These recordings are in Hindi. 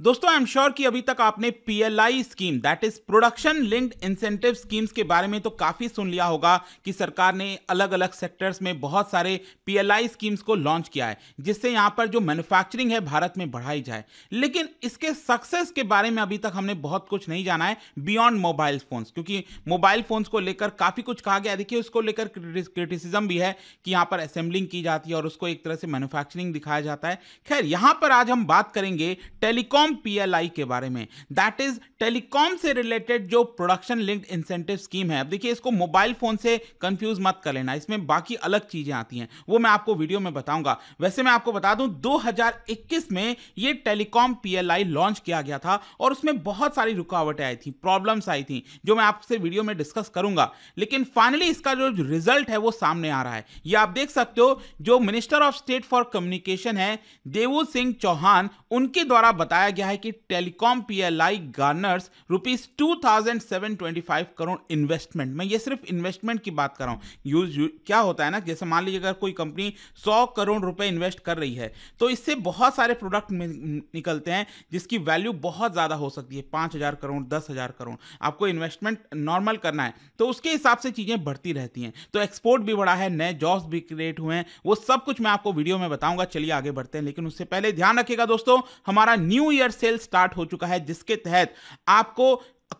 दोस्तों आई एम श्योर कि अभी तक आपने PLI scheme that is production linked incentive schemes के बारे में तो काफी सुन लिया होगा कि सरकार ने अलग अलग सेक्टर्स में बहुत सारे पीएलआई स्कीम्स को लॉन्च किया है जिससे यहां पर जो मैन्युफैक्चरिंग है भारत में बढ़ाई जाए लेकिन इसके सक्सेस के बारे में अभी तक हमने बहुत कुछ नहीं जाना है बियॉन्ड मोबाइल फोन्स क्योंकि मोबाइल फोन्स को लेकर काफी कुछ कहा गया देखिए उसको लेकर क्रिटिसिज्म भी है कि यहां पर असेंबलिंग की जाती है और उसको एक तरह से मैन्युफैक्चरिंग दिखाया जाता है खैर यहां पर आज हम बात करेंगे टेलीकॉम टेलीकॉम पीएलआई के बारे में दैट इज टेलीकॉम से रिलेटेड जो प्रोडक्शन लिंक्ड इंसेंटिव स्कीम है अब देखिए इसको मोबाइल फोन से कंफ्यूज मत कर लेना इसमें बाकी अलग चीजें आती हैं वो मैं आपको वीडियो में बताऊंगा वैसे मैं आपको बता दूं 2021 में ये टेलीकॉम पीएलआई लॉन्च किया गया था और उसमें बहुत सारी रुकावटें आई थी प्रॉब्लम्स आई थी जो मैं आपसे वीडियो में डिस्कस करूंगा लेकिन फाइनली इसका जो रिजल्ट है वो सामने आ रहा है ये आप देख सकते हो जो minister of state for communication है देवू सिंह चौहान उनके द्वारा बताया बताया गया है कि telecom PLI garners rupees two thousand seven twenty five crore investment मैं ये सिर्फ इन्वेस्टमेंट की बात कर रहा हूँ यूज क्या होता है ना जैसे मान लीजिए अगर कोई कंपनी सौ करोड़ रुपए इन्वेस्ट कर रही है तो इससे बहुत सारे प्रोडक्ट निकलते हैं जिसकी वैल्यू बहुत ज़्यादा हो सकती है पाँच हज़ार करोड़ दस हज़ार करोड़ आपको इन्वेस्टमेंट नॉर्मल करना है तो उसके हिसाब से चीज़ें बढ़ती रहती हैं तो एक्सपोर्ट भी बढ़ा है नए जॉब्स भी क्रिएट हुए हैं वो सब कुछ मैं आपको वीडियो में बताऊंगा चलिए आगे बढ़ते हैं लेकिन उससे पहले ध्यान रखिएगा दोस्तों हमारा new year year sale start हो चुका है जिसके तहत आपको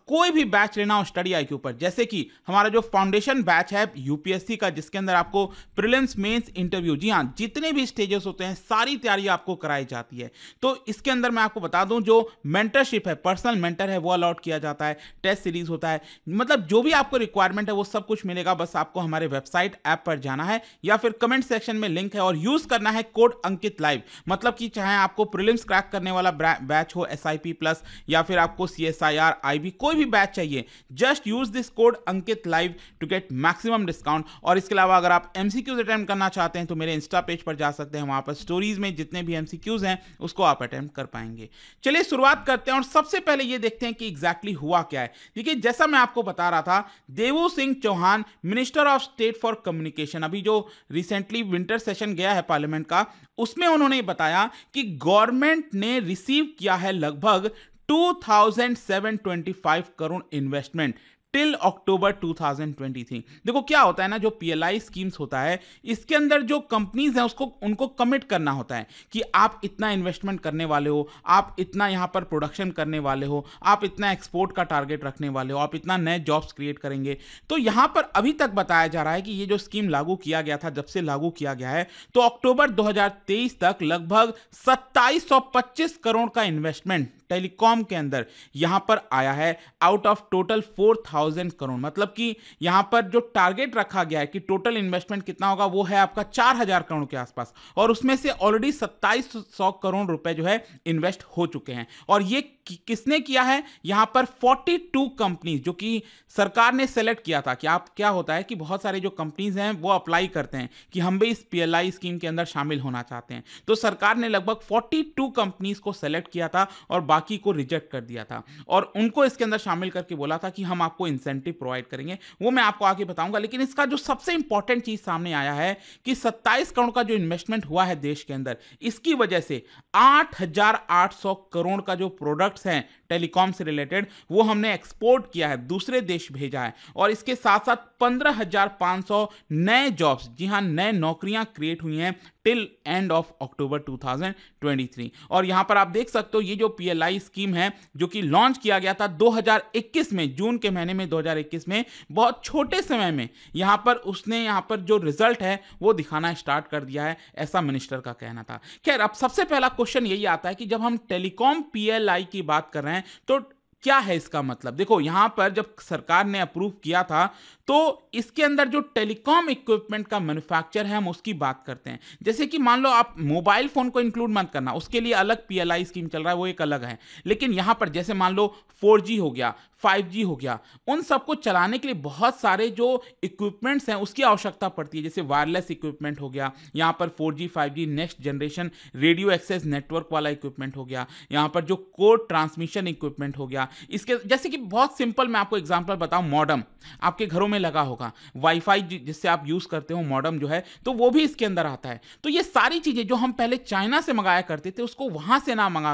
कोई भी बैच लेना हो स्टडी आई के ऊपर जैसे कि हमारा जो फाउंडेशन बैच है यूपीएससी का जिसके अंदर आपको प्रिलिम्स मेंस इंटरव्यू जी हाँ जितने भी स्टेजेस होते हैं सारी तैयारी आपको कराई जाती है तो इसके अंदर मैं आपको बता दूं जो मेंटरशिप है पर्सनल मेंटर है वो अलॉट किया जाता है टेस्ट सीरीज होता है मतलब जो भी आपको रिक्वायरमेंट है वो सब कुछ मिलेगा बस आपको हमारे वेबसाइट ऐप पर जाना है या फिर कमेंट सेक्शन में लिंक है और यूज करना है कोड अंकित लाइव मतलब कि चाहे आपको प्रिलिम्स क्रैक करने वाला बैच हो एस प्लस या फिर आपको सी एस आई कोई भी बैच चाहिए just use this code Ankit live to get maximum discount और इसके अलावा अगर आप एम अटेम्प्ट करना चाहते हैं तो मेरे इंस्टा पेज पर जा सकते हैं वहां पर स्टोरीज में जितने भी एम हैं उसको आप अटेम्प्ट कर पाएंगे चलिए शुरुआत करते हैं और सबसे पहले ये देखते हैं कि एग्जैक्टली exactly हुआ क्या है देखिए जैसा मैं आपको बता रहा था Devu Singh Chauhan minister of state for communication अभी जो रिसेंटली विंटर सेशन गया है पार्लियामेंट का उसमें उन्होंने बताया कि गवर्नमेंट ने रिसीव किया है लगभग 2,725 करोड़ इन्वेस्टमेंट टिल अक्टूबर 2023 देखो क्या होता है ना जो पीएलआई स्कीम्स होता है इसके अंदर जो कंपनीज हैं उसको उनको कमिट करना होता है कि आप इतना इन्वेस्टमेंट करने वाले हो आप इतना यहाँ पर प्रोडक्शन करने वाले हो आप इतना एक्सपोर्ट का टारगेट रखने वाले हो आप इतना नए जॉब्स क्रिएट करेंगे तो यहाँ पर अभी तक बताया जा रहा है कि ये जो स्कीम लागू किया गया था जब से लागू किया गया है तो अक्टूबर दो तक लगभग सत्ताईस करोड़ का इन्वेस्टमेंट टेलीकॉम के अंदर यहां पर आया है out of total four thousand crore मतलब कि यहां पर जो टारगेट रखा गया है कि टोटल इन्वेस्टमेंट कितना होगा वो है आपका चार हजार करोड़ के आसपास और उसमें से ऑलरेडी सत्ताईस सौ करोड़ रुपए जो है इन्वेस्ट हो चुके हैं और ये कि किसने किया है यहां पर 42 कंपनीज जो कि सरकार ने सेलेक्ट किया था कि आप क्या होता है कि बहुत सारे जो कंपनीज हैं वो अप्लाई करते हैं कि हम भी इस पीएलआई स्कीम के अंदर शामिल होना चाहते हैं तो सरकार ने लगभग 42 कंपनीज को सेलेक्ट किया था और बाकी बाकी को रिजेक्ट कर दिया था और उनको इसके अंदर शामिल करके बोला था कि हम आपको इंसेंटिव प्रोवाइड करेंगे वो मैं आपको आगे बताऊंगा लेकिन इसका जो सबसे इंपॉर्टेंट चीज़ सामने आया है कि सत्ताईस करोड़ का जो इन्वेस्टमेंट हुआ है देश के अंदर इसकी वजह से 8,800 करोड़ का जो प्रोडक्ट्स हैं टेलीकॉम से रिलेटेड वो हमने एक्सपोर्ट किया है दूसरे देश भेजा है और इसके साथ साथ 15,500 नए जॉब्स जी हाँ नए नौकरियां क्रिएट हुई हैं टिल एंड ऑफ अक्टूबर 2023 और यहां पर आप देख सकते हो ये जो पीएलआई ईएसआई स्कीम है जो कि लॉन्च किया गया था 2021 में जून के महीने में 2021 में बहुत छोटे समय में यहाँ पर उसने यहाँ पर जो रिजल्ट है वो दिखाना स्टार्ट कर दिया है ऐसा मिनिस्टर का कहना था खैर अब सबसे पहला क्वेश्चन यही आता है कि जब हम टेलीकॉम पी की बात कर रहे हैं तो क्या है इसका मतलब देखो यहां पर जब सरकार ने अप्रूव किया था तो इसके अंदर जो टेलीकॉम इक्विपमेंट का मैन्युफैक्चर है हम उसकी बात करते हैं जैसे कि मान लो आप मोबाइल फ़ोन को इंक्लूड मत करना उसके लिए अलग पीएलआई स्कीम चल रहा है वो एक अलग है लेकिन यहां पर जैसे मान लो 4G हो गया 5G हो गया उन सबको चलाने के लिए बहुत सारे जो इक्विपमेंट्स हैं उसकी आवश्यकता पड़ती है जैसे वायरलेस इक्विपमेंट हो गया यहाँ पर 4G 5G next generation radio access network वाला इक्विपमेंट हो गया यहाँ पर जो कोड ट्रांसमिशन इक्विपमेंट हो गया इसके जैसे कि बहुत सिंपल मैं आपको एग्जाम्पल बताऊँ मॉडम आपके घरों में लगा होगा वाईफाई जिससे आप यूज़ करते हो मॉडम जो है तो वो भी इसके अंदर आता है तो ये सारी चीज़ें जो हम पहले चाइना से मंगाया करते थे उसको वहाँ से ना मंगा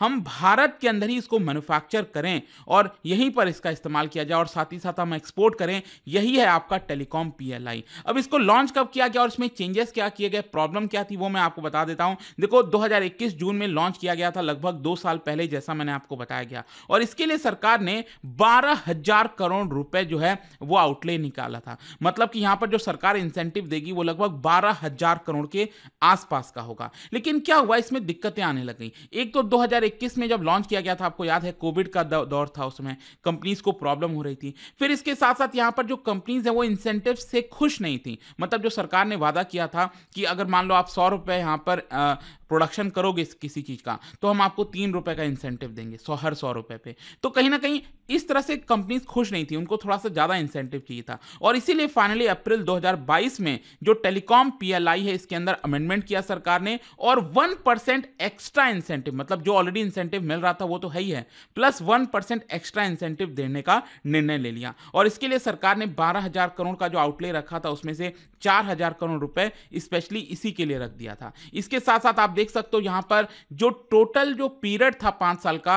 हम भारत के अंदर ही इसको मैनुफैक्चर करें और यही यहीं पर इसका इस्तेमाल किया जाए और साथ ही साथ हम एक्सपोर्ट करें यही है आपका टेलीकॉम पीएलआई अब इसको लॉन्च कब किया गया और इसमें चेंजेस क्या किए गए प्रॉब्लम क्या थी वो मैं आपको बता देता हूं देखो 2021 जून में लॉन्च किया गया था लगभग दो साल पहले जैसा मैंने आपको बताया गया और इसके लिए सरकार ने बारह हजार करोड़ रुपए जो है वो आउटले निकाला था मतलब कि यहां पर जो सरकार इंसेंटिव देगी वो लगभग बारह हजार करोड़ के आसपास का होगा लेकिन क्या हुआ इसमें दिक्कतें आने लग गई एक तो दो में जब लॉन्च किया गया था आपको याद है कोविड का दौर था उसमें कंपनीज को प्रॉब्लम हो रही थी फिर इसके साथ साथ यहाँ पर जो कंपनीज हैं वो इंसेंटिव से खुश नहीं थी मतलब जो सरकार ने वादा किया था कि अगर मान लो आप सौ रुपये यहाँ पर प्रोडक्शन करोगे किसी चीज़ का तो हम आपको तीन रुपये का इंसेंटिव देंगे सौ हर सौ रुपये पे तो कहीं ना कहीं इस तरह से कंपनीज खुश नहीं थी उनको थोड़ा सा ज़्यादा इंसेंटिव चाहिए था और इसीलिए फाइनली अप्रैल 2022 में जो टेलीकॉम पीएलआई है इसके अंदर अमेंडमेंट किया सरकार ने और वन परसेंट एक्स्ट्रा इंसेंटिव मतलब जो ऑलरेडी इंसेंटिव मिल रहा था वो तो है ही है plus one percent extra incentive देने का निर्णय ले लिया और इसके लिए सरकार ने बारह हजार करोड़ का जो आउटले रखा था उसमें से चार हजार करोड़ रुपए स्पेशली इसी के लिए रख दिया था इसके साथ साथ आप देख सकते हो यहां पर जो टोटल जो पीरियड था पांच साल का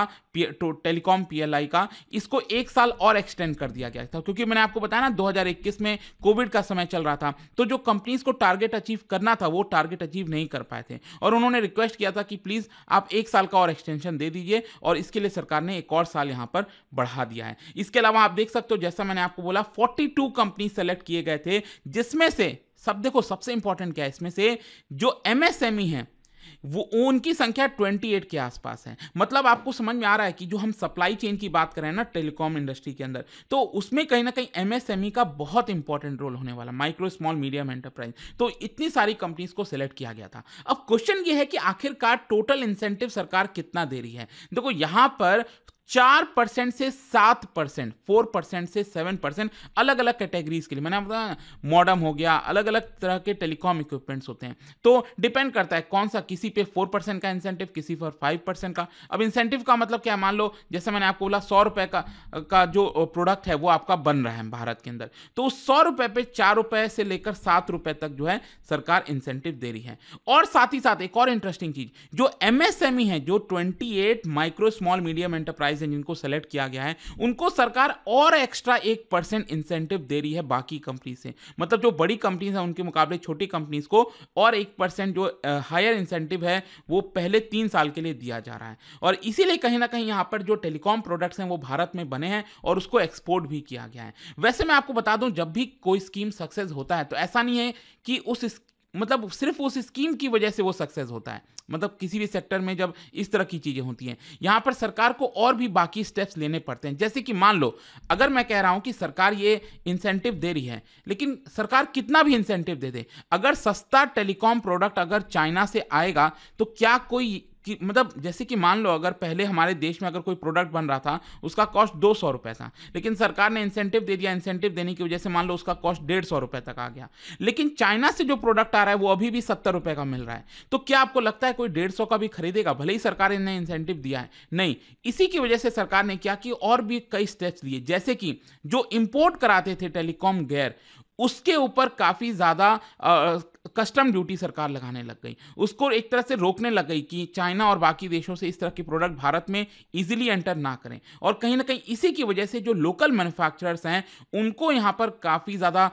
टेलीकॉम पीएलआई का इसको एक साल और एक्सटेंड कर दिया गया था क्योंकि मैंने आपको बताया ना 2021 में कोविड का समय चल रहा था तो जो कंपनीज को टारगेट अचीव करना था वो टारगेट अचीव नहीं कर पाए थे और उन्होंने रिक्वेस्ट किया था कि प्लीज़ आप एक साल का और एक्सटेंशन दे दीजिए और इसके लिए सरकार ने एक और साल यहां पर बढ़ा दिया है इसके अलावा आप देख सकते हो जैसा मैंने आपको बोला फोर्टी कंपनी सेलेक्ट किए गए थे जिसमें से सब देखो सबसे इंपॉर्टेंट क्या है इसमें से जो एमएसएमई e है वो उनकी संख्या 28 के आसपास है मतलब आपको समझ में आ रहा है कि जो हम सप्लाई चेन की बात करें ना टेलीकॉम इंडस्ट्री के अंदर तो उसमें कहीं ना कहीं एमएसएमई e का बहुत इंपॉर्टेंट रोल होने वाला माइक्रो स्मॉल मीडियम एंटरप्राइज तो इतनी सारी कंपनीज को सिलेक्ट किया गया था अब क्वेश्चन ये है कि आखिरकार टोटल इंसेंटिव सरकार कितना दे रही है देखो यहां पर चार परसेंट से सात परसेंट फोर परसेंट से सेवन परसेंट अलग अलग कैटेगरीज के लिए मैंने बताया मॉडर्म हो गया अलग अलग तरह के टेलीकॉम इक्विपमेंट्स होते हैं तो डिपेंड करता है कौन सा किसी पे फोर परसेंट का इंसेंटिव किसी पर फाइव परसेंट का अब इंसेंटिव का मतलब क्या मान लो जैसे मैंने आपको बोला सौ रुपये का का जो प्रोडक्ट है वो आपका बन रहा है भारत के अंदर तो उस सौ रुपये पे चार रुपये से लेकर सात रुपये तक जो है सरकार इंसेंटिव दे रही है और साथ ही साथ एक और इंटरेस्टिंग चीज़ जो एमएसएमई e है जो twenty eight micro small medium enterprise से जिनको सेलेक्ट किया गया है उनको सरकार और एक्स्ट्रा एक परसेंट इंसेंटिव दे रही है बाकी कंपनी से मतलब जो बड़ी कंपनीज हैं उनके मुकाबले छोटी कंपनीज को और एक परसेंट जो हायर इंसेंटिव है वो पहले तीन साल के लिए दिया जा रहा है और इसीलिए कहीं ना कहीं यहाँ पर जो टेलीकॉम प्रोडक्ट्स हैं वो भारत में बने हैं और उसको एक्सपोर्ट भी किया गया है वैसे मैं आपको बता दूं जब भी कोई स्कीम सक्सेस होता है तो ऐसा नहीं है कि उस मतलब सिर्फ उस स्कीम की वजह से वो सक्सेस होता है मतलब किसी भी सेक्टर में जब इस तरह की चीज़ें होती हैं यहाँ पर सरकार को और भी बाकी स्टेप्स लेने पड़ते हैं जैसे कि मान लो अगर मैं कह रहा हूँ कि सरकार ये इंसेंटिव दे रही है लेकिन सरकार कितना भी इंसेंटिव दे दे अगर सस्ता टेलीकॉम प्रोडक्ट अगर चाइना से आएगा तो क्या कोई कि मतलब जैसे कि मान लो अगर पहले हमारे देश में अगर कोई प्रोडक्ट बन रहा था उसका कॉस्ट दो सौ रुपये था लेकिन सरकार ने इंसेंटिव दे दिया इंसेंटिव देने की वजह से मान लो उसका कॉस्ट डेढ़ सौ रुपये तक आ गया लेकिन चाइना से जो प्रोडक्ट आ रहा है वो अभी भी सत्तर रुपये का मिल रहा है तो क्या आपको लगता है कोई डेढ़ सौ का भी खरीदेगा भले ही सरकार ने इंसेंटिव दिया है नहीं इसी की वजह से सरकार ने क्या कि और भी कई स्टेप्स लिए जैसे कि जो इम्पोर्ट कराते थे टेलीकॉम गैर उसके ऊपर काफ़ी ज़्यादा कस्टम ड्यूटी सरकार लगाने लग गई उसको एक तरह से रोकने लग गई कि चाइना और बाकी देशों से इस तरह के प्रोडक्ट भारत में इजीली एंटर ना करें और कहीं ना कहीं इसी की वजह से जो लोकल मैन्युफैक्चरर्स हैं उनको यहाँ पर काफ़ी ज़्यादा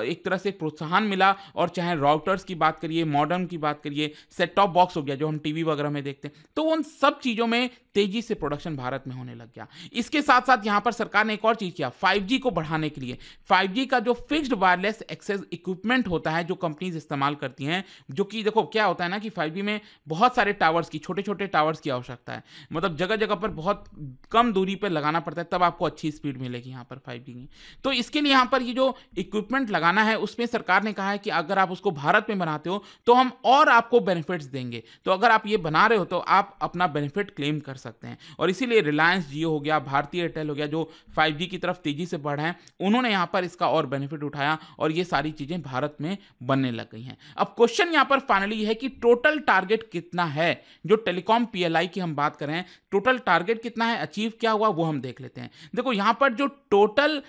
एक तरह से प्रोत्साहन मिला और चाहे राउटर्स की बात करिए मॉडर्न की बात करिए सेट टॉप बॉक्स हो गया जो हम टी वगैरह में देखते हैं तो उन सब चीज़ों में तेजी से प्रोडक्शन भारत में होने लग गया इसके साथ साथ यहाँ पर सरकार ने एक और चीज़ किया फाइव को बढ़ाने के लिए फाइव का जो फिक्सड वायरलेस एक्सेस इक्विपमेंट होता है जो कंपनीज इस्तेमाल करती हैं जो कि देखो क्या होता है ना कि फाइव में बहुत सारे टावर्स की छोटे छोटे टावर्स की आवश्यकता है मतलब जगह जगह पर बहुत कम दूरी पर लगाना पड़ता है तब आपको अच्छी स्पीड मिलेगी यहाँ पर फाइव की तो इसके लिए यहाँ पर ये जो इक्विपमेंट लगाना है उसमें सरकार ने कहा है कि अगर आप उसको भारत में बनाते हो तो हम और आपको बेनिफिट्स देंगे तो अगर आप ये बना रहे हो तो आप अपना बेनिफिट क्लेम कर सकते हैं और इसीलिए रिलायंस जियो हो गया भारतीय एयरटेल हो गया जो 5G की तरफ तेजी से बढ़ा है उन्होंने यहाँ पर इसका और बेनिफिट उठाया और ये सारी चीज़ें भारत में बनने लग गई रही हैं अब क्वेश्चन यहां पर फाइनली है कि टोटल टारगेट कितना है जो टेलीकॉम पीएलआई की हम बात कर रहे हैं टोटल टारगेट कितना है अचीव क्या हुआ वो हम देख लेते हैं देखो यहां पर जो टोटल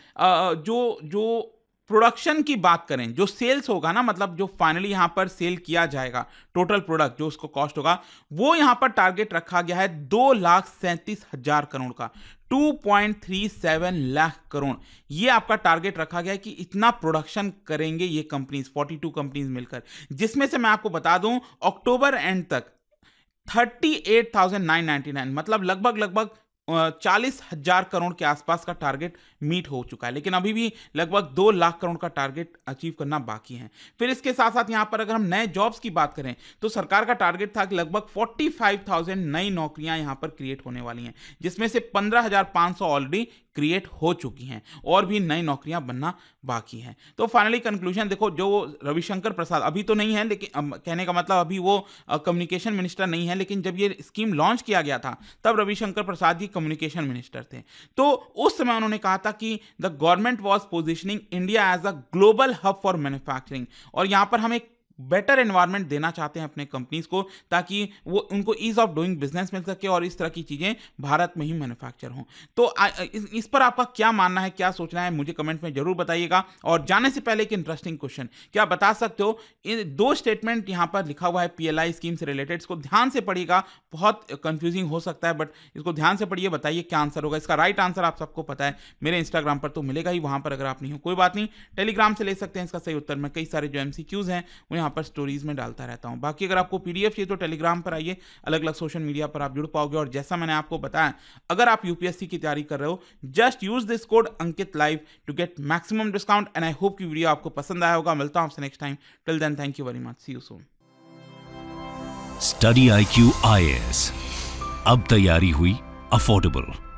जो जो प्रोडक्शन की बात करें जो सेल्स होगा ना मतलब जो फाइनली यहां पर सेल किया जाएगा टोटल प्रोडक्ट जो उसको कॉस्ट होगा वो यहां पर टारगेट रखा गया है दो लाख सैंतीस हजार करोड़ का 2.37 लाख करोड़ ये आपका टारगेट रखा गया है कि इतना प्रोडक्शन करेंगे ये कंपनीज 42 कंपनीज मिलकर जिसमें से मैं आपको बता दूं अक्टूबर एंड तक 38,999 मतलब लगभग लगभग चालीस हजार करोड़ के आसपास का टारगेट मीट हो चुका है लेकिन अभी भी लगभग दो लाख करोड़ का टारगेट अचीव करना बाकी है फिर इसके साथ साथ यहाँ पर अगर हम नए जॉब्स की बात करें तो सरकार का टारगेट था कि लगभग 45,000 नई नौकरियां यहाँ पर क्रिएट होने वाली हैं जिसमें से 15,500 ऑलरेडी क्रिएट हो चुकी हैं और भी नई नौकरियां बनना बाकी हैं तो फाइनली कंक्लूजन देखो जो रविशंकर प्रसाद अभी तो नहीं है लेकिन कहने का मतलब अभी वो कम्युनिकेशन मिनिस्टर नहीं है लेकिन जब ये स्कीम लॉन्च किया गया था तब रविशंकर प्रसाद जी कम्युनिकेशन मिनिस्टर थे तो उस समय उन्होंने कहा था कि the government was positioning India as a global hub for manufacturing और यहां पर हम एक बेटर एनवायरनमेंट देना चाहते हैं अपने कंपनीज को ताकि वो उनको ईज ऑफ डूइंग बिजनेस मिल सके और इस तरह की चीज़ें भारत में ही मैन्युफैक्चर हों तो इस, पर आपका क्या मानना है क्या सोचना है मुझे कमेंट में जरूर बताइएगा और जाने से पहले एक इंटरेस्टिंग क्वेश्चन क्या बता सकते हो इन दो स्टेटमेंट यहाँ पर लिखा हुआ है पीएलआई स्कीम से रिलेटेड इसको ध्यान से पढ़िएगा बहुत कंफ्यूजिंग हो सकता है बट इसको ध्यान से पढ़िए बताइए क्या आंसर होगा इसका राइट आंसर आप सबको पता है मेरे इंस्टाग्राम पर तो मिलेगा ही वहाँ पर अगर आप नहीं हो कोई बात नहीं टेलीग्राम से ले सकते हैं इसका सही उत्तर में कई सारे जो एम हैं उन्हें वहाँ पर स्टोरीज में डालता रहता हूँ बाकी अगर आपको पी चाहिए तो टेलीग्राम पर आइए अलग अलग सोशल मीडिया पर आप जुड़ पाओगे और जैसा मैंने आपको बताया अगर आप यूपीएससी की तैयारी कर रहे हो just use this code Ankit live to get maximum discount and I hope की वीडियो आपको पसंद आया होगा मिलता हूँ आपसे next time till then thank you very much see you soon study I Q I S अब तैयारी हुई अफोर्डेबल